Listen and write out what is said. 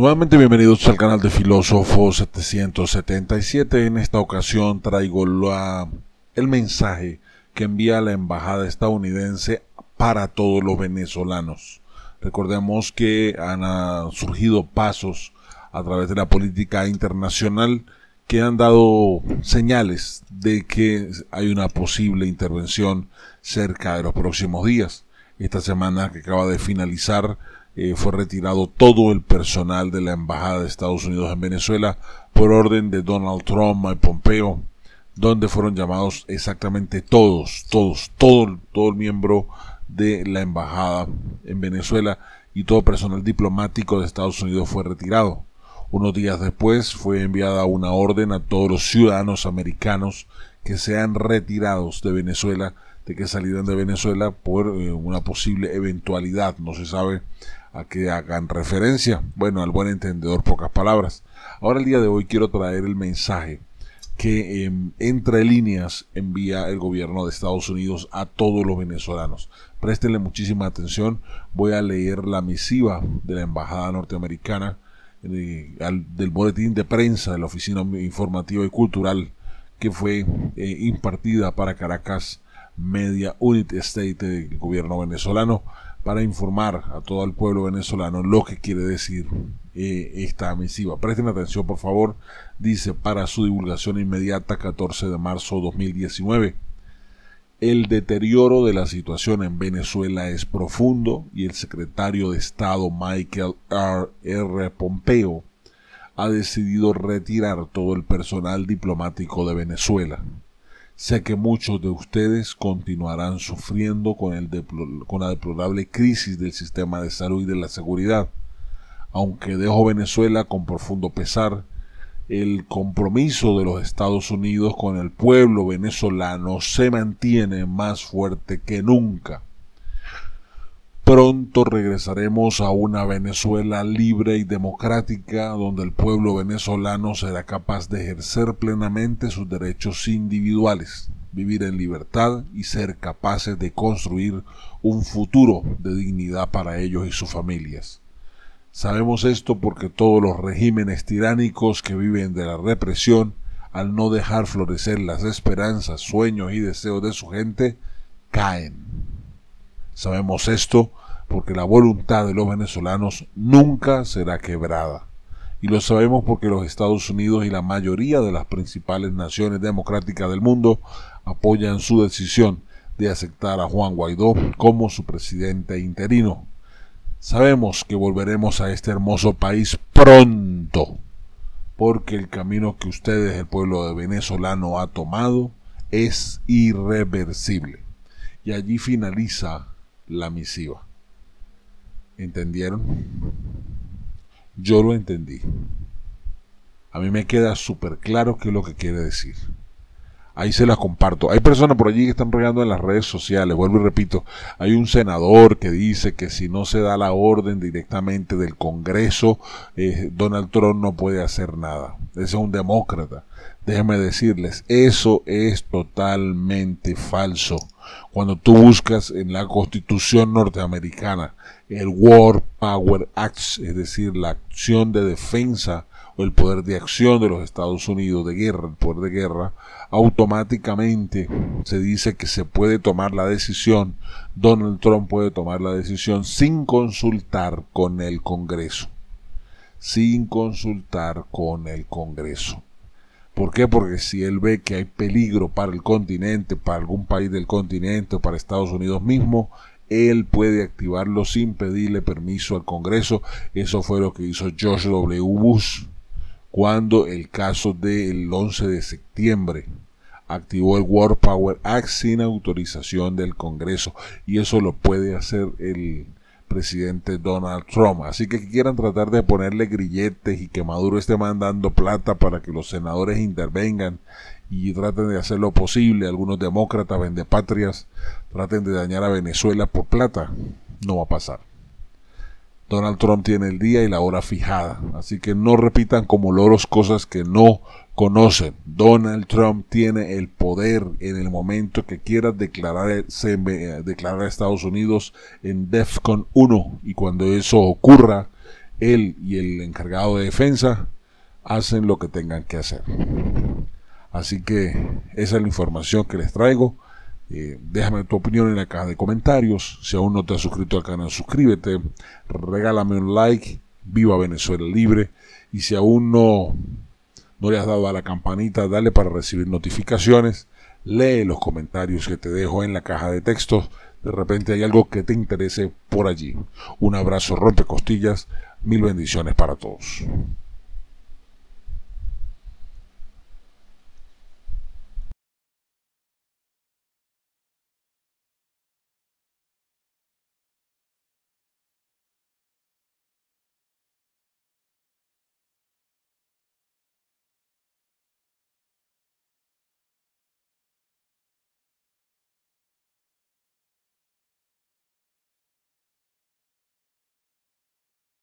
Nuevamente bienvenidos al canal de Filósofo 777. En esta ocasión traigo la, el mensaje que envía la Embajada estadounidense para todos los venezolanos. Recordemos que han ah, surgido pasos a través de la política internacional que han dado señales de que hay una posible intervención cerca de los próximos días. Esta semana que acaba de finalizar eh, fue retirado todo el personal de la Embajada de Estados Unidos en Venezuela por orden de Donald Trump y Pompeo, donde fueron llamados exactamente todos, todos, todo, todo el miembro de la Embajada en Venezuela y todo personal diplomático de Estados Unidos fue retirado. Unos días después fue enviada una orden a todos los ciudadanos americanos que sean retirados de Venezuela, de que salieran de Venezuela por eh, una posible eventualidad. No se sabe a que hagan referencia. Bueno, al buen entendedor, pocas palabras. Ahora el día de hoy quiero traer el mensaje que em, entre líneas envía el gobierno de Estados Unidos a todos los venezolanos. Préstenle muchísima atención. Voy a leer la misiva de la Embajada Norteamericana eh, del boletín de prensa de la Oficina Informativa y Cultural que fue eh, impartida para Caracas Media Unit State del eh, gobierno venezolano para informar a todo el pueblo venezolano lo que quiere decir eh, esta misiva. Presten atención, por favor. Dice, para su divulgación inmediata, 14 de marzo 2019. El deterioro de la situación en Venezuela es profundo y el secretario de Estado Michael R. R. Pompeo ha decidido retirar todo el personal diplomático de Venezuela. Sé que muchos de ustedes continuarán sufriendo con, con, la deplorable crisis del sistema de salud y de la seguridad. Aunque dejo Venezuela con profundo pesar, el compromiso de los Estados Unidos con el pueblo venezolano se mantiene más fuerte que nunca. Pronto regresaremos a una Venezuela libre y democrática donde el pueblo venezolano será capaz de ejercer plenamente sus derechos individuales, vivir en libertad y ser capaces de construir un futuro de dignidad para ellos y sus familias. Sabemos esto porque todos los regímenes tiránicos que viven de la represión, al no dejar florecer las esperanzas, sueños y deseos de su gente, caen. Sabemos esto porque la voluntad de los venezolanos nunca será quebrada. Y lo sabemos porque los Estados Unidos y la mayoría de las principales naciones democráticas del mundo apoyan su decisión de aceptar a Juan Guaidó como su presidente interino. Sabemos que volveremos a este hermoso país pronto, porque el camino que ustedes, el pueblo venezolano, ha tomado es irreversible. Y allí finaliza la misiva. ¿Entendieron? Yo lo entendí. A mí me queda súper claro qué es lo que quiere decir. Ahí se las comparto. Hay personas por allí que están regando en las redes sociales. Vuelvo y repito, hay un senador que dice que si no se da la orden directamente del Congreso, eh, Donald Trump no puede hacer nada. Ese es un demócrata. Déjenme decirles, eso es totalmente falso. Cuando tú buscas en la Constitución norteamericana el War Power Act, es decir, la acción de defensa o el poder de acción de los Estados Unidos de guerra, el poder de guerra, automáticamente se dice que se puede tomar la decisión, Donald Trump puede tomar la decisión sin consultar con el Congreso, sin consultar con el Congreso. ¿Por qué? Porque si él ve que hay peligro para el continente, para algún país del continente o para Estados Unidos mismo, él puede activarlo sin pedirle permiso al Congreso. Eso fue lo que hizo George W. Bush cuando el caso del 11 de septiembre activó el War Power Act sin autorización del Congreso y eso lo puede hacer el presidente Donald Trump. Así que quieran tratar de ponerle grilletes y que Maduro esté mandando plata para que los senadores intervengan y traten de hacer lo posible. Algunos demócratas, patrias traten de dañar a Venezuela por plata. No va a pasar. Donald Trump tiene el día y la hora fijada. Así que no repitan como loros cosas que no conocen. Donald Trump tiene el poder en el momento que quiera declarar, eh, eh, declarar a Estados Unidos en DEFCON 1 y cuando eso ocurra, él y el encargado de defensa hacen lo que tengan que hacer. Así que esa es la información que les traigo. Eh, déjame tu opinión en la caja de comentarios. Si aún no te has suscrito al canal, suscríbete. Regálame un like. Viva Venezuela Libre. Y si aún no no le has dado a la campanita, dale para recibir notificaciones, lee los comentarios que te dejo en la caja de textos, de repente hay algo que te interese por allí. Un abrazo rompe costillas, mil bendiciones para todos.